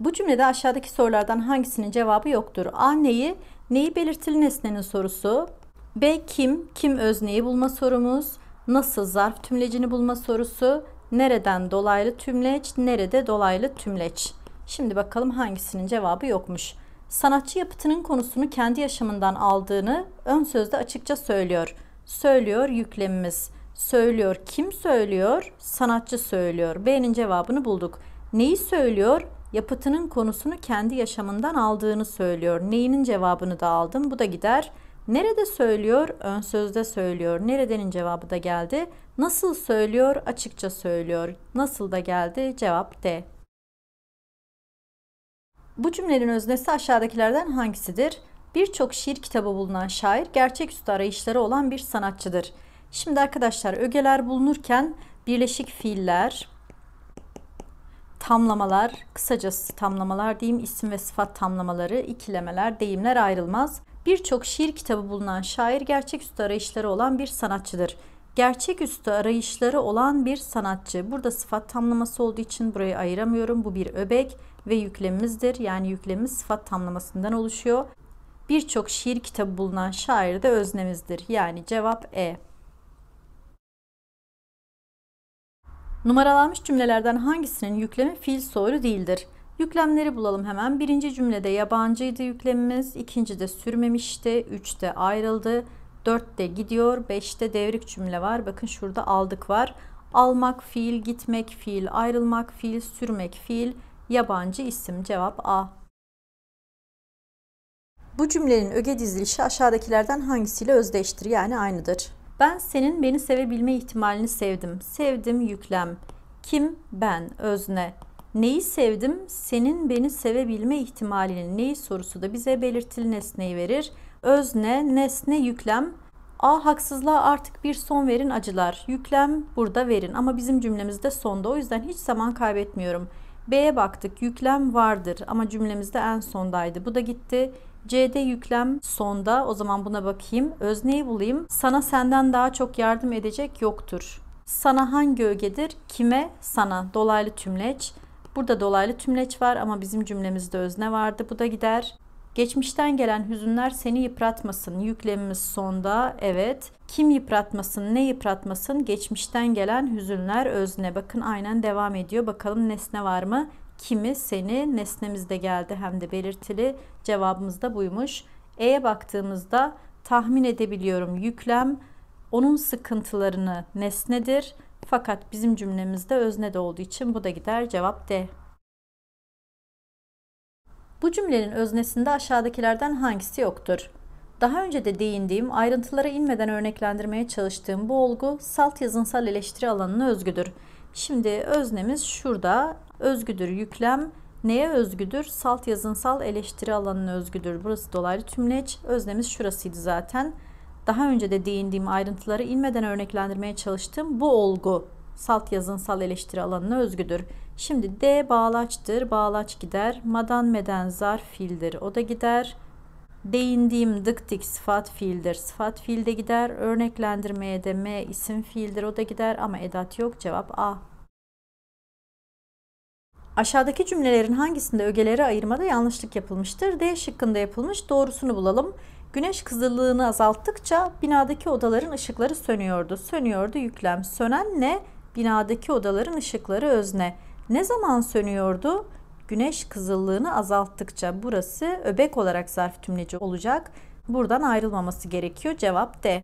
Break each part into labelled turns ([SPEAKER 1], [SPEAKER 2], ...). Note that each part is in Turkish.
[SPEAKER 1] Bu cümlede aşağıdaki sorulardan hangisinin cevabı yoktur? A. Neyi? Neyi belirtili nesnenin sorusu. B. Kim? Kim özneyi bulma sorumuz. Nasıl zarf tümlecini bulma sorusu. Nereden dolaylı tümleç? Nerede dolaylı tümleç? Şimdi bakalım hangisinin cevabı yokmuş. Sanatçı yapıtının konusunu kendi yaşamından aldığını ön sözde açıkça söylüyor. Söylüyor yüklemimiz. Söylüyor kim söylüyor? Sanatçı söylüyor. B'nin cevabını bulduk. Neyi söylüyor? yapıtının konusunu kendi yaşamından aldığını söylüyor. Neyinin cevabını da aldım. Bu da gider. Nerede söylüyor? Ön sözde söylüyor. Neredenin cevabı da geldi. Nasıl söylüyor? Açıkça söylüyor. Nasıl da geldi? Cevap D. Bu cümlenin öznesi aşağıdakilerden hangisidir? Birçok şiir kitabı bulunan şair gerçeküstü arayışları olan bir sanatçıdır. Şimdi arkadaşlar ögeler bulunurken birleşik fiiller, tamlamalar, kısacası tamlamalar diyeyim, isim ve sıfat tamlamaları, ikilemeler, deyimler ayrılmaz. Birçok şiir kitabı bulunan şair gerçeküstü arayışları olan bir sanatçıdır. Gerçeküstü arayışları olan bir sanatçı. Burada sıfat tamlaması olduğu için burayı ayıramıyorum. Bu bir öbek ve yüklemimizdir. Yani yüklemimiz sıfat tamlamasından oluşuyor. Birçok şiir kitabı bulunan şair de öznemizdir. Yani cevap E. Numaralanmış cümlelerden hangisinin yüklemi fiil soru değildir? Yüklemleri bulalım hemen. Birinci cümlede yabancıydı yüklemimiz. ikincide sürmemişti. Üçte ayrıldı. Dörtte gidiyor. Beşte devrik cümle var. Bakın şurada aldık var. Almak fiil, gitmek fiil, ayrılmak fiil, sürmek fiil, yabancı isim. Cevap A. Bu cümlenin öge dizilişi aşağıdakilerden hangisiyle özdeştir yani aynıdır? Ben senin beni sevebilme ihtimalini sevdim. Sevdim yüklem. Kim? Ben. Özne. Neyi sevdim? Senin beni sevebilme ihtimalini. Neyi sorusu da bize belirtili nesneyi verir. Özne, nesne, yüklem. A haksızlığa artık bir son verin acılar. Yüklem burada verin ama bizim cümlemizde sonda o yüzden hiç zaman kaybetmiyorum. B'ye baktık yüklem vardır ama cümlemizde en sondaydı. Bu da gitti. C'de yüklem sonda. O zaman buna bakayım. Özneyi bulayım. Sana senden daha çok yardım edecek yoktur. Sana hangi ögedir? Kime? Sana. Dolaylı tümleç. Burada dolaylı tümleç var ama bizim cümlemizde özne vardı. Bu da gider. Geçmişten gelen hüzünler seni yıpratmasın. Yüklemimiz sonda. Evet. Kim yıpratmasın, ne yıpratmasın? Geçmişten gelen hüzünler özne. Bakın aynen devam ediyor. Bakalım nesne var mı? kimi, seni nesnemizde geldi hem de belirtili. Cevabımız da buymuş. E'ye baktığımızda tahmin edebiliyorum yüklem onun sıkıntılarını nesnedir. Fakat bizim cümlemizde özne de olduğu için bu da gider cevap D. Bu cümlenin öznesinde aşağıdakilerden hangisi yoktur? Daha önce de değindiğim, ayrıntılara inmeden örneklendirmeye çalıştığım bu olgu salt yazınsal eleştiri alanına özgüdür. Şimdi öznemiz şurada. Özgüdür yüklem. Neye özgüdür? Salt yazınsal eleştiri alanına özgüdür. Burası dolaylı tümleç. Öznemiz şurasıydı zaten. Daha önce de değindiğim ayrıntıları inmeden örneklendirmeye çalıştım. Bu olgu salt yazınsal eleştiri alanına özgüdür. Şimdi D bağlaçtır. Bağlaç gider. Madan meden zarf fiildir. O da gider. Değindiğim dıktik sıfat fiildir. Sıfat fiilde gider. Örneklendirmeye de m isim fiildir. O da gider ama edat yok. Cevap A. Aşağıdaki cümlelerin hangisinde ögeleri ayırmada yanlışlık yapılmıştır? D şıkkında yapılmış. Doğrusunu bulalım. Güneş kızılığını azalttıkça binadaki odaların ışıkları sönüyordu. Sönüyordu yüklem. Sönen ne? Binadaki odaların ışıkları özne. Ne zaman sönüyordu? Güneş kızıllığını azalttıkça burası öbek olarak zarf tümleci olacak. Buradan ayrılmaması gerekiyor. Cevap D.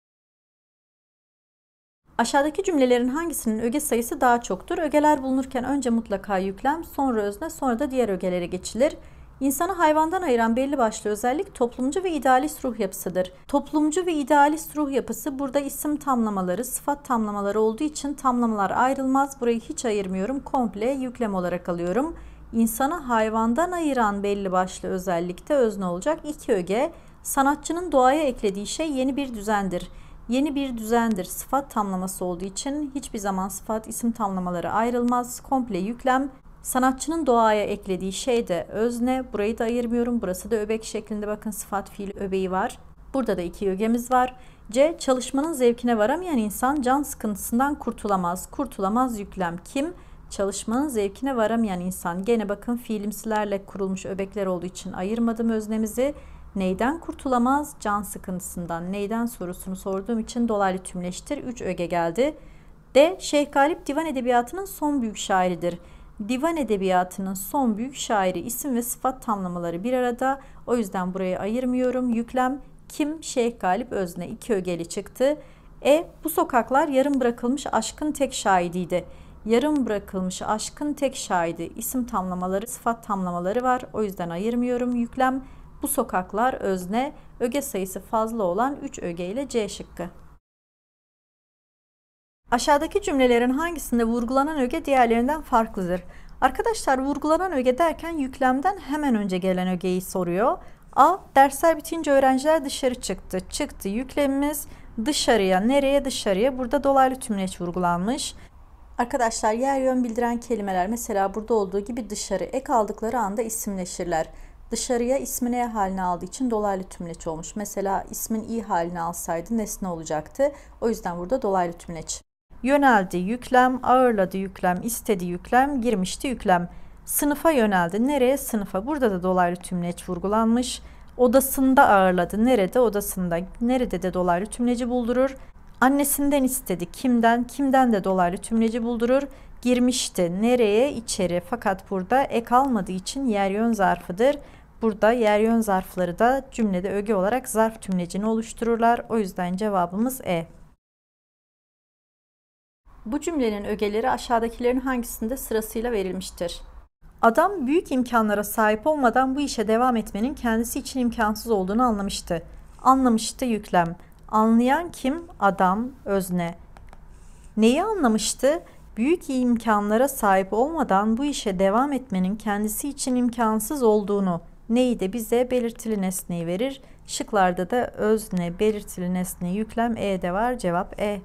[SPEAKER 1] Aşağıdaki cümlelerin hangisinin öge sayısı daha çoktur? Ögeler bulunurken önce mutlaka yüklem, sonra özne, sonra da diğer ögelere geçilir. İnsanı hayvandan ayıran belli başlı özellik toplumcu ve idealist ruh yapısıdır. Toplumcu ve idealist ruh yapısı burada isim tamlamaları, sıfat tamlamaları olduğu için tamlamalar ayrılmaz. Burayı hiç ayırmıyorum. Komple yüklem olarak alıyorum insanı hayvandan ayıran belli başlı özellikte özne olacak iki öge, sanatçının doğaya eklediği şey yeni bir düzendir. Yeni bir düzendir sıfat tamlaması olduğu için hiçbir zaman sıfat isim tamlamaları ayrılmaz. Komple yüklem Sanatçının doğaya eklediği şey de özne. Burayı da ayırmıyorum. Burası da öbek şeklinde bakın sıfat fiil öbeği var. Burada da iki ögemiz var. C. Çalışmanın zevkine varamayan insan can sıkıntısından kurtulamaz. Kurtulamaz yüklem kim? Çalışmanın zevkine varamayan insan gene bakın fiilimsilerle kurulmuş öbekler olduğu için ayırmadım öznemizi. Neyden kurtulamaz? Can sıkıntısından. Neyden sorusunu sorduğum için dolaylı tümleştir. 3 öge geldi. D. Şeyh Galip divan edebiyatının son büyük şairidir. Divan edebiyatının son büyük şairi isim ve sıfat tamlamaları bir arada. O yüzden burayı ayırmıyorum. Yüklem kim? Şeyh Galip Özne. iki ögeli çıktı. E. Bu sokaklar yarım bırakılmış aşkın tek şahidiydi yarım bırakılmış aşkın tek şahidi isim tamlamaları, sıfat tamlamaları var. O yüzden ayırmıyorum. Yüklem bu sokaklar özne, öge sayısı fazla olan 3 öge ile C şıkkı. Aşağıdaki cümlelerin hangisinde vurgulanan öge diğerlerinden farklıdır? Arkadaşlar vurgulanan öge derken yüklemden hemen önce gelen ögeyi soruyor. A. Dersler bitince öğrenciler dışarı çıktı. Çıktı. Yüklemimiz dışarıya. Nereye dışarıya? Burada dolaylı tümleç vurgulanmış. Arkadaşlar yer yön bildiren kelimeler mesela burada olduğu gibi dışarı ek aldıkları anda isimleşirler. Dışarıya ismin E halini aldığı için dolaylı tümleç olmuş. Mesela ismin i halini alsaydı nesne olacaktı. O yüzden burada dolaylı tümleç. Yöneldi yüklem, ağırladı yüklem, istedi yüklem, girmişti yüklem. Sınıfa yöneldi. Nereye? Sınıfa. Burada da dolaylı tümleç vurgulanmış. Odasında ağırladı. Nerede? Odasında. Nerede de dolaylı tümleci buldurur. Annesinden istedi. Kimden? Kimden de dolaylı tümleci buldurur. Girmişti. Nereye? içeri Fakat burada ek almadığı için yer yön zarfıdır. Burada yer yön zarfları da cümlede öge olarak zarf tümlecini oluştururlar. O yüzden cevabımız E. Bu cümlenin ögeleri aşağıdakilerin hangisinde sırasıyla verilmiştir? Adam büyük imkanlara sahip olmadan bu işe devam etmenin kendisi için imkansız olduğunu anlamıştı. Anlamıştı yüklem. Anlayan kim? Adam, özne. Neyi anlamıştı? Büyük imkanlara sahip olmadan bu işe devam etmenin kendisi için imkansız olduğunu neyi de bize belirtili nesneyi verir. Şıklarda da özne, belirtili nesne, yüklem e de var. Cevap e.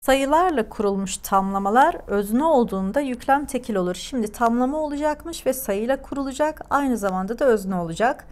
[SPEAKER 1] Sayılarla kurulmuş tamlamalar özne olduğunda yüklem tekil olur. Şimdi tamlama olacakmış ve sayıyla kurulacak. Aynı zamanda da özne olacak.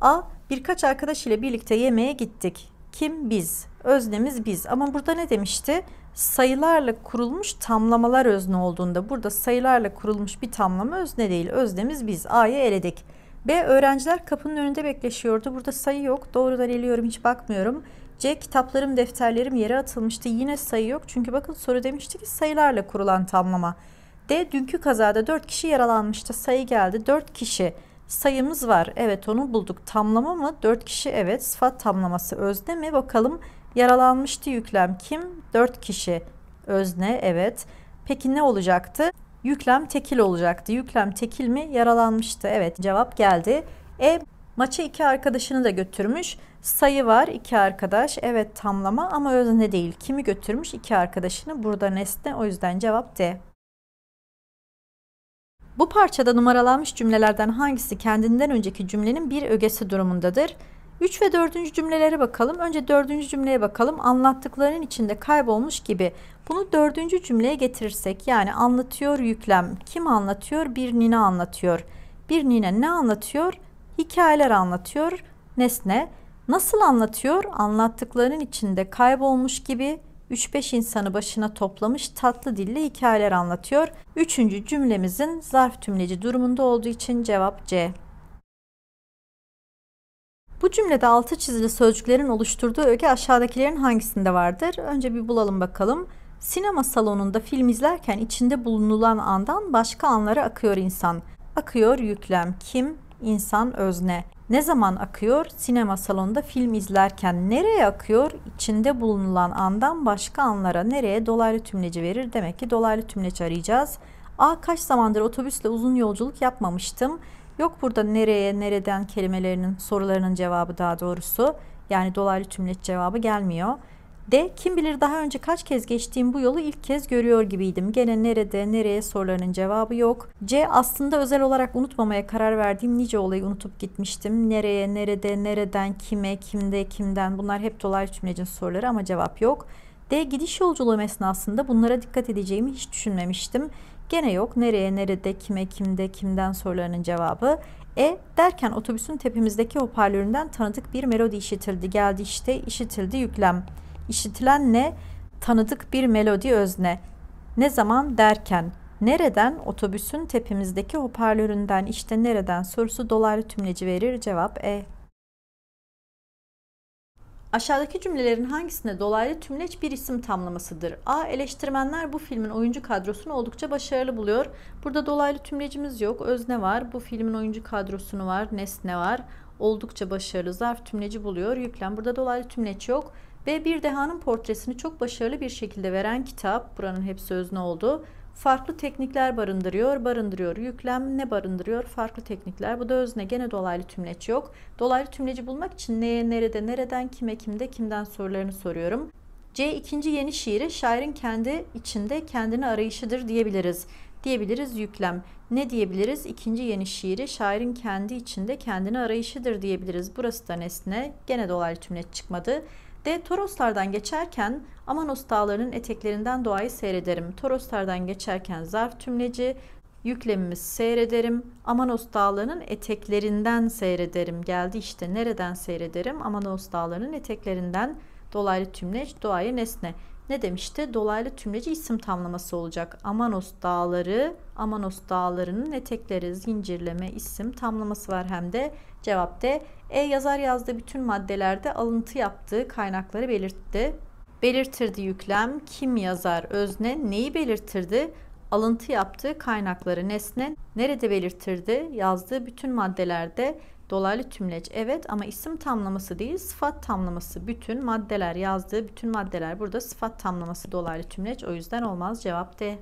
[SPEAKER 1] A. Birkaç arkadaş ile birlikte yemeğe gittik. Kim? Biz. Öznemiz biz. Ama burada ne demişti? Sayılarla kurulmuş tamlamalar özne olduğunda burada sayılarla kurulmuş bir tamlama özne değil. Öznemiz biz. A'yı eledik. B. Öğrenciler kapının önünde bekleşiyordu. Burada sayı yok. Doğrudan eliyorum hiç bakmıyorum. C. Kitaplarım, defterlerim yere atılmıştı. Yine sayı yok. Çünkü bakın soru demişti ki sayılarla kurulan tamlama. D. Dünkü kazada 4 kişi yaralanmıştı. Sayı geldi. 4 kişi sayımız var. Evet onu bulduk. Tamlama mı? 4 kişi evet. Sıfat tamlaması özne mi? Bakalım yaralanmıştı yüklem kim? 4 kişi özne evet. Peki ne olacaktı? Yüklem tekil olacaktı. Yüklem tekil mi? Yaralanmıştı. Evet cevap geldi. E maça iki arkadaşını da götürmüş. Sayı var iki arkadaş. Evet tamlama ama özne değil. Kimi götürmüş? İki arkadaşını. Burada nesne o yüzden cevap D. Bu parçada numaralanmış cümlelerden hangisi kendinden önceki cümlenin bir ögesi durumundadır? 3 ve 4. cümlelere bakalım. Önce 4. cümleye bakalım. Anlattıkların içinde kaybolmuş gibi. Bunu 4. cümleye getirirsek yani anlatıyor yüklem. Kim anlatıyor? Bir nine anlatıyor. Bir nine ne anlatıyor? Hikayeler anlatıyor. Nesne. Nasıl anlatıyor? Anlattıklarının içinde kaybolmuş gibi 3-5 insanı başına toplamış tatlı dille hikayeler anlatıyor. Üçüncü cümlemizin zarf tümleci durumunda olduğu için cevap C. Bu cümlede altı çizili sözcüklerin oluşturduğu öge aşağıdakilerin hangisinde vardır? Önce bir bulalım bakalım. Sinema salonunda film izlerken içinde bulunulan andan başka anlara akıyor insan. Akıyor yüklem kim, insan özne. Ne zaman akıyor? Sinema salonunda film izlerken. Nereye akıyor? İçinde bulunulan andan başka anlara nereye dolaylı tümleci verir? Demek ki dolaylı tümleç arayacağız. A kaç zamandır otobüsle uzun yolculuk yapmamıştım. Yok burada nereye, nereden kelimelerinin sorularının cevabı daha doğrusu. Yani dolaylı tümleç cevabı gelmiyor. D. Kim bilir daha önce kaç kez geçtiğim bu yolu ilk kez görüyor gibiydim. Gene nerede, nereye sorularının cevabı yok. C. Aslında özel olarak unutmamaya karar verdiğim nice olayı unutup gitmiştim. Nereye, nerede, nereden, kime, kimde, kimden bunlar hep dolar cümlecin soruları ama cevap yok. D. Gidiş yolculuğum esnasında bunlara dikkat edeceğimi hiç düşünmemiştim. Gene yok. Nereye, nerede, kime, kimde, kimden sorularının cevabı. E derken otobüsün tepemizdeki hoparlöründen tanıdık bir melodi işitildi. Geldi işte, işitildi yüklem.'' İşitilen ne? Tanıdık bir melodi özne. Ne zaman derken, nereden otobüsün tepemizdeki hoparlöründen işte nereden sorusu dolaylı tümleci verir cevap E. Aşağıdaki cümlelerin hangisinde dolaylı tümleç bir isim tamlamasıdır? A. Eleştirmenler bu filmin oyuncu kadrosunu oldukça başarılı buluyor. Burada dolaylı tümlecimiz yok. Özne var. Bu filmin oyuncu kadrosunu var. Nesne var. Oldukça başarılı zarf tümleci buluyor. Yüklem. Burada dolaylı tümleç yok. Ve bir dehanın portresini çok başarılı bir şekilde veren kitap, buranın hepsi özne oldu. Farklı teknikler barındırıyor, barındırıyor. Yüklem ne barındırıyor? Farklı teknikler. Bu da özne. Gene dolaylı tümleç yok. Dolaylı tümleci bulmak için neye, nerede, nereden, kime, kimde, kimden sorularını soruyorum. C ikinci yeni şiiri şairin kendi içinde kendini arayışıdır diyebiliriz. Diyebiliriz yüklem. Ne diyebiliriz? İkinci yeni şiiri şairin kendi içinde kendini arayışıdır diyebiliriz. Burası da nesne. Gene dolaylı tümleç çıkmadı de Toroslardan geçerken Amanos dağlarının eteklerinden doğayı seyrederim. Toroslardan geçerken zarf tümleci, yüklemimiz seyrederim. Amanos dağlarının eteklerinden seyrederim. Geldi işte nereden seyrederim? Amanos dağlarının eteklerinden dolaylı tümleç, doğayı nesne ne demişti? Dolaylı tümleci isim tamlaması olacak. Amanos dağları, Amanos dağlarının etekleri, zincirleme, isim tamlaması var hem de cevapte. E yazar yazdı bütün maddelerde alıntı yaptığı kaynakları belirtti. Belirtirdi yüklem, kim yazar, özne neyi belirtirdi? Alıntı yaptığı kaynakları nesne nerede belirtirdi? Yazdığı bütün maddelerde Dolaylı tümleç evet ama isim tamlaması değil sıfat tamlaması. Bütün maddeler yazdığı bütün maddeler burada sıfat tamlaması dolaylı tümleç o yüzden olmaz cevap D.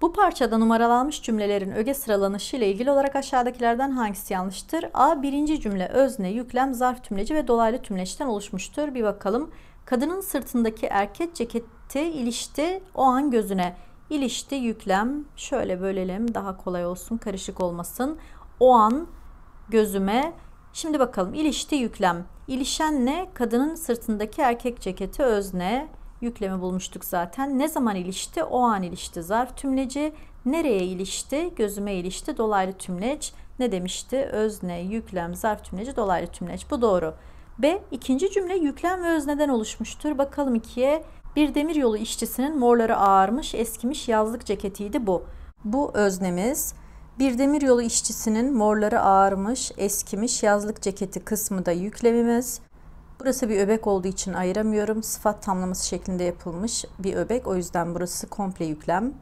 [SPEAKER 1] Bu parçada numaralanmış cümlelerin öge sıralanışı ile ilgili olarak aşağıdakilerden hangisi yanlıştır? A. Birinci cümle özne, yüklem, zarf tümleci ve dolaylı tümleçten oluşmuştur. Bir bakalım. Kadının sırtındaki erkek ceketi ilişti o an gözüne. İlişti yüklem. Şöyle bölelim daha kolay olsun karışık olmasın o an gözüme. Şimdi bakalım ilişti yüklem. İlişen ne? Kadının sırtındaki erkek ceketi özne. Yüklemi bulmuştuk zaten. Ne zaman ilişti? O an ilişti. Zarf tümleci. Nereye ilişti? Gözüme ilişti. Dolaylı tümleç. Ne demişti? Özne, yüklem, zarf tümleci, dolaylı tümleç. Bu doğru. B. ikinci cümle yüklem ve özneden oluşmuştur. Bakalım ikiye. Bir demiryolu işçisinin morları ağarmış, eskimiş yazlık ceketiydi bu. Bu öznemiz. Bir demiryolu işçisinin morları ağarmış, eskimiş yazlık ceketi kısmı da yüklemimiz. Burası bir öbek olduğu için ayıramıyorum. Sıfat tamlaması şeklinde yapılmış bir öbek. O yüzden burası komple yüklem.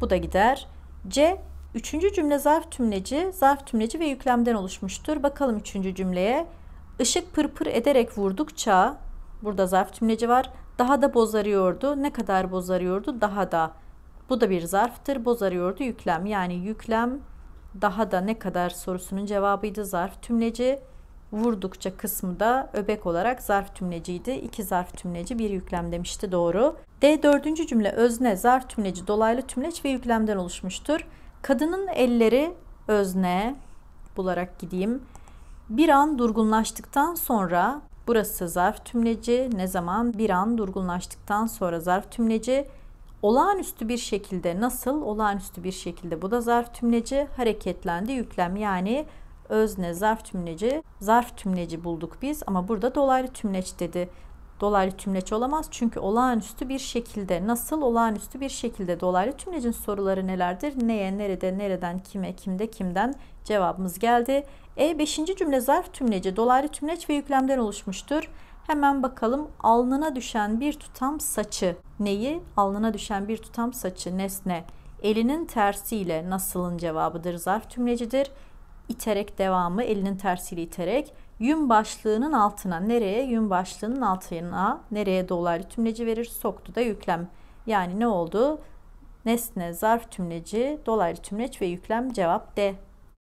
[SPEAKER 1] Bu da gider. C. Üçüncü cümle zarf tümleci, zarf tümleci ve yüklemden oluşmuştur. Bakalım üçüncü cümleye. Işık pırpır ederek vurdukça, burada zarf tümleci var, daha da bozarıyordu. Ne kadar bozarıyordu? Daha da. Bu da bir zarftır. Boz arıyordu yüklem. Yani yüklem daha da ne kadar sorusunun cevabıydı zarf tümleci. Vurdukça kısmı da öbek olarak zarf tümleciydi. İki zarf tümleci bir yüklem demişti doğru. D dördüncü cümle özne, zarf tümleci, dolaylı tümleç ve yüklemden oluşmuştur. Kadının elleri özne bularak gideyim. Bir an durgunlaştıktan sonra burası zarf tümleci. Ne zaman? Bir an durgunlaştıktan sonra zarf tümleci Olağanüstü bir şekilde nasıl? Olağanüstü bir şekilde bu da zarf tümleci. Hareketlendi yüklem yani özne zarf tümleci. Zarf tümleci bulduk biz ama burada dolaylı tümleç dedi. Dolaylı tümleç olamaz çünkü olağanüstü bir şekilde nasıl olağanüstü bir şekilde dolaylı tümlecin soruları nelerdir? Neye, nerede, nereden, kime, kimde, kimden cevabımız geldi. E 5. cümle zarf tümleci, dolaylı tümleç ve yüklemden oluşmuştur. Hemen bakalım alnına düşen bir tutam saçı neyi? Alnına düşen bir tutam saçı nesne. Elinin tersiyle nasılın cevabıdır zarf tümlecidir. İterek devamı elinin tersiyle iterek yün başlığının altına nereye? Yün başlığının altına nereye dolaylı tümleci verir? Soktu da yüklem. Yani ne oldu? Nesne, zarf tümleci, dolaylı tümleç ve yüklem cevap D.